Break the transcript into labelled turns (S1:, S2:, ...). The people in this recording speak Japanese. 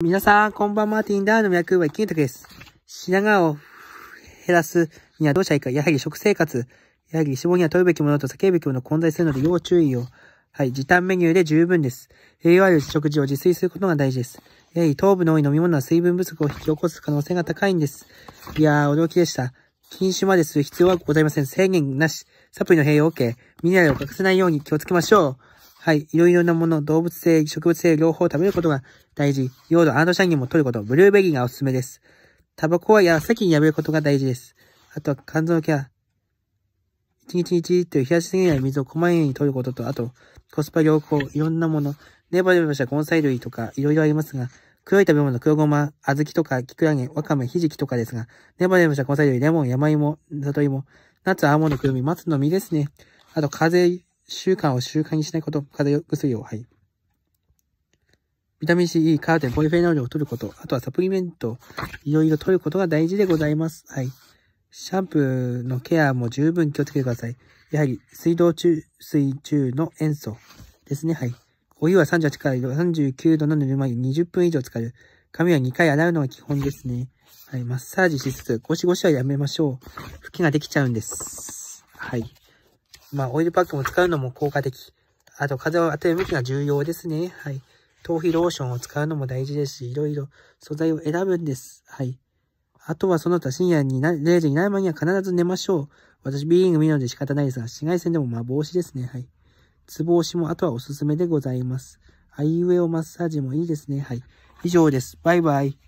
S1: 皆さん、こんばんは、ティンダーの脈は金卓です。品川を減らすにはどうしたらいいか、やはり食生活、やはり脂肪には問うべきものと避けるべきもの混在するので要注意を。はい、時短メニューで十分です。栄養ある食事を自炊することが大事です。やはり糖分の多い飲み物は水分不足を引き起こす可能性が高いんです。いやー、驚きでした。禁酒までする必要はございません。制限なし。サプリの併用 OK。ミネラルを隠せないように気をつけましょう。はい、いろいろなもの、動物性、植物性両方食べることが大事。用ドシャギンも取ること、ブルーベリーがおすすめです。タバコはや先にやめることが大事です。あとは肝臓のケア。一日一日という冷やしすぎない水をこまめに取ることと、あと、コスパ良好、いろんなもの、ネバネバした根菜類とかいろいろありますが、黒い食べ物、黒ごま、小豆とか、きくらげ、わかめ、ひじきとかですが、ネバネバした根菜類、レモン、山芋、里芋、夏、アーモンド、くるみ、松の実ですね。あと、風邪習慣を習慣にしないこと、風邪薬を、はい。ビタミン C、E、カーテン、ポリフェノールを取ること、あとはサプリメント、いろいろ取ることが大事でございます。はい。シャンプーのケアも十分気をつけてください。やはり、水道中、水中の塩素ですね。はい。お湯は38から39度のぬるま湯20分以上使る。髪は2回洗うのが基本ですね。はい。マッサージしつつ、ゴシゴシはやめましょう。拭きができちゃうんです。はい。まあ、オイルパックも使うのも効果的。あと、風を当てる向きが重要ですね。はい。頭皮ローションを使うのも大事ですし、いろいろ素材を選ぶんです。はい。あとはその他深夜にな、0時になる前には必ず寝ましょう。私、ビーイング見るので仕方ないですが、紫外線でもまあ帽子ですね。はい。つぼ押しもあとはおすすめでございます。アイウェオマッサージもいいですね。はい。以上です。バイバイ。